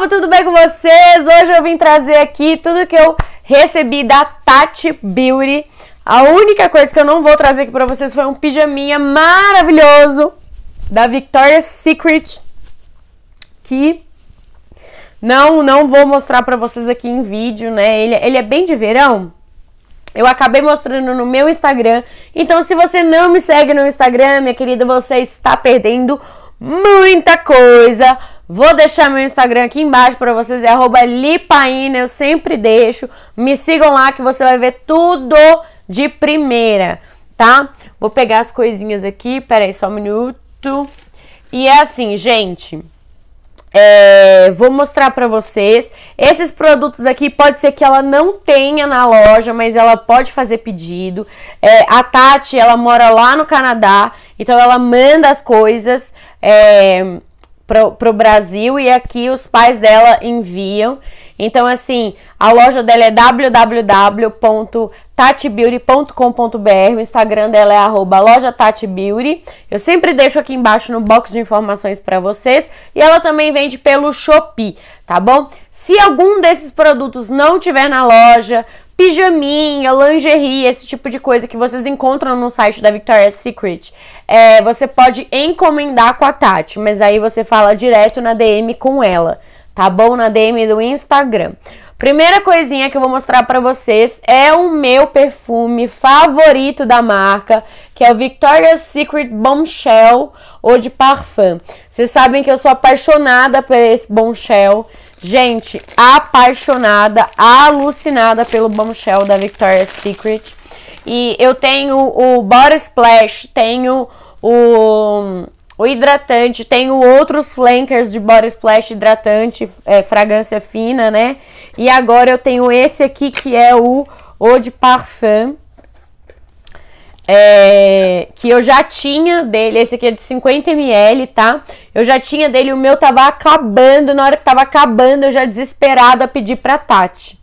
povo, tudo bem com vocês? Hoje eu vim trazer aqui tudo que eu recebi da Tati Beauty. A única coisa que eu não vou trazer aqui pra vocês foi um pijaminha maravilhoso da Victoria's Secret que não não vou mostrar pra vocês aqui em vídeo, né? Ele, ele é bem de verão, eu acabei mostrando no meu Instagram. Então, se você não me segue no Instagram, minha querida, você está perdendo muita coisa. Vou deixar meu Instagram aqui embaixo para vocês, é @lipaina, eu sempre deixo. Me sigam lá que você vai ver tudo de primeira, tá? Vou pegar as coisinhas aqui, peraí só um minuto. E é assim, gente, é, vou mostrar para vocês. Esses produtos aqui pode ser que ela não tenha na loja, mas ela pode fazer pedido. É, a Tati, ela mora lá no Canadá, então ela manda as coisas. É, para o Brasil e aqui os pais dela enviam. Então, assim, a loja dela é www.tatibeauty.com.br. O Instagram dela é loja Tati Eu sempre deixo aqui embaixo no box de informações para vocês. E ela também vende pelo Shopee, tá bom? Se algum desses produtos não tiver na loja, pijaminha, lingerie, esse tipo de coisa que vocês encontram no site da Victoria's Secret, é, você pode encomendar com a Tati, mas aí você fala direto na DM com ela, tá bom? Na DM do Instagram. Primeira coisinha que eu vou mostrar para vocês é o meu perfume favorito da marca, que é o Victoria's Secret Bombshell ou de Parfum. Vocês sabem que eu sou apaixonada por esse Bombshell. Gente, apaixonada, alucinada pelo bombshell da Victoria's Secret. E eu tenho o Body Splash, tenho o, o hidratante, tenho outros flankers de Body Splash hidratante, é, fragrância fina, né? E agora eu tenho esse aqui que é o Eau de Parfum. É, que eu já tinha dele, esse aqui é de 50ml, tá? Eu já tinha dele, o meu tava acabando, na hora que tava acabando, eu já desesperada pedi pra Tati.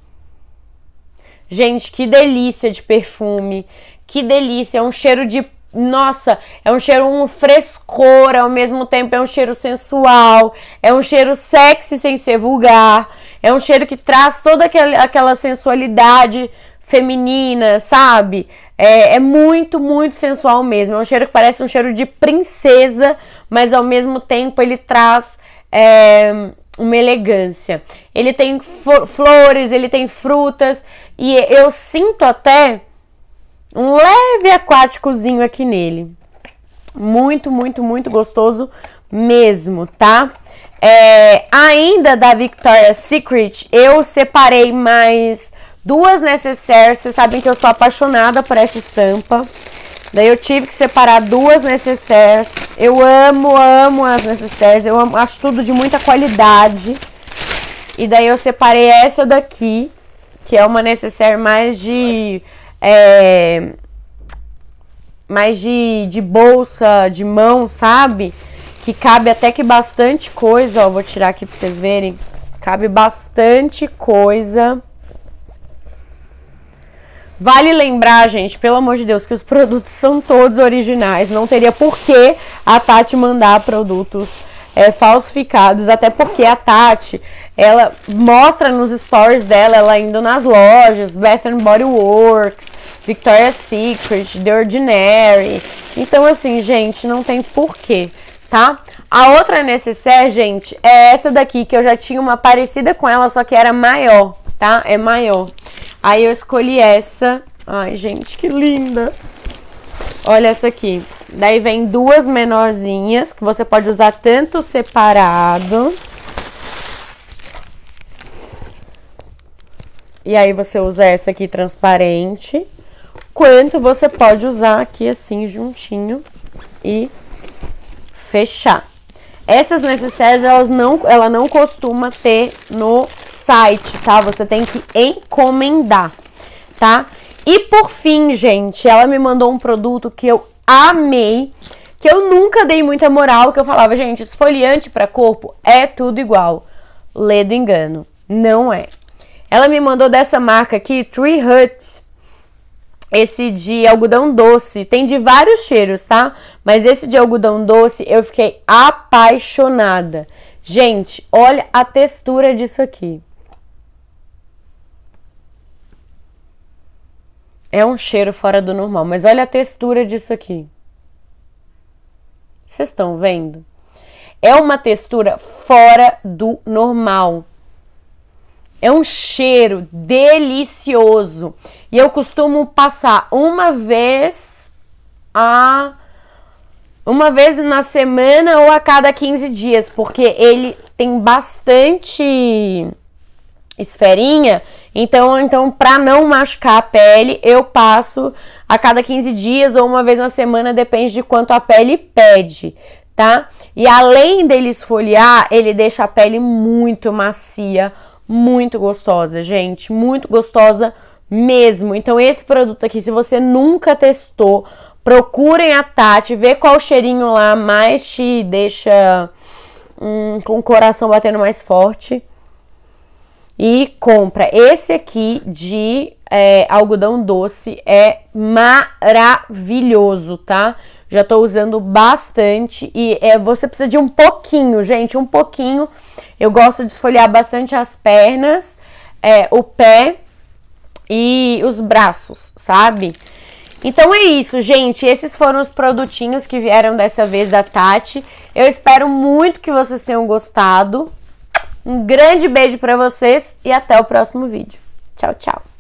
Gente, que delícia de perfume, que delícia, é um cheiro de nossa, é um cheiro um frescor, ao mesmo tempo é um cheiro sensual, é um cheiro sexy sem ser vulgar, é um cheiro que traz toda aquela, aquela sensualidade feminina, sabe? É, é, muito, muito sensual mesmo. É um cheiro que parece um cheiro de princesa, mas ao mesmo tempo ele traz é, uma elegância. Ele tem flores, ele tem frutas, e eu sinto até um leve aquáticozinho aqui nele. Muito, muito, muito gostoso mesmo, tá? É, ainda da Victoria's Secret, eu separei mais Duas necessaires, vocês sabem que eu sou apaixonada por essa estampa. Daí eu tive que separar duas necessaires. Eu amo, amo as necessaires. Eu amo, acho tudo de muita qualidade. E daí eu separei essa daqui, que é uma necessaire mais de... É, mais de, de bolsa, de mão, sabe? Que cabe até que bastante coisa. Ó, vou tirar aqui pra vocês verem. Cabe bastante coisa. Vale lembrar, gente, pelo amor de Deus, que os produtos são todos originais. Não teria por que a Tati mandar produtos é, falsificados, até porque a Tati, ela mostra nos stories dela, ela indo nas lojas, Bath and Body Works, Victoria's Secret, The Ordinary. Então, assim, gente, não tem porquê, tá? A outra necessaire, gente, é essa daqui, que eu já tinha uma parecida com ela, só que era maior, tá? É maior. Aí eu escolhi essa. Ai, gente, que lindas. Olha essa aqui. Daí vem duas menorzinhas que você pode usar tanto separado. E aí você usa essa aqui transparente. Quanto você pode usar aqui assim juntinho e fechar. Essas necessárias elas não, ela não costuma ter no site, tá? Você tem que encomendar, tá? E por fim, gente, ela me mandou um produto que eu amei, que eu nunca dei muita moral, que eu falava, gente, esfoliante para corpo é tudo igual. Ledo engano, não é. Ela me mandou dessa marca aqui, Tree Hut esse de algodão doce. Tem de vários cheiros, tá? Mas esse de algodão doce eu fiquei apaixonada. Gente, olha a textura disso aqui. É um cheiro fora do normal, mas olha a textura disso aqui. Vocês estão vendo? É uma textura fora do normal. É um cheiro delicioso. E eu costumo passar uma vez a uma vez na semana ou a cada 15 dias, porque ele tem bastante esferinha, então, então para não machucar a pele, eu passo a cada 15 dias ou uma vez na semana, depende de quanto a pele pede, tá? E além dele esfoliar, ele deixa a pele muito macia, muito gostosa, gente, muito gostosa mesmo. Então esse produto aqui, se você nunca testou, procurem a Tati, vê qual cheirinho lá mais te deixa hum, com o coração batendo mais forte. E compra. Esse aqui de é, algodão doce é maravilhoso, tá? já estou usando bastante e é, você precisa de um pouquinho, gente, um pouquinho. Eu gosto de esfoliar bastante as pernas, é, o pé e os braços, sabe? Então é isso, gente. Esses foram os produtinhos que vieram dessa vez da Tati. Eu espero muito que vocês tenham gostado. Um grande beijo para vocês e até o próximo vídeo. Tchau, tchau.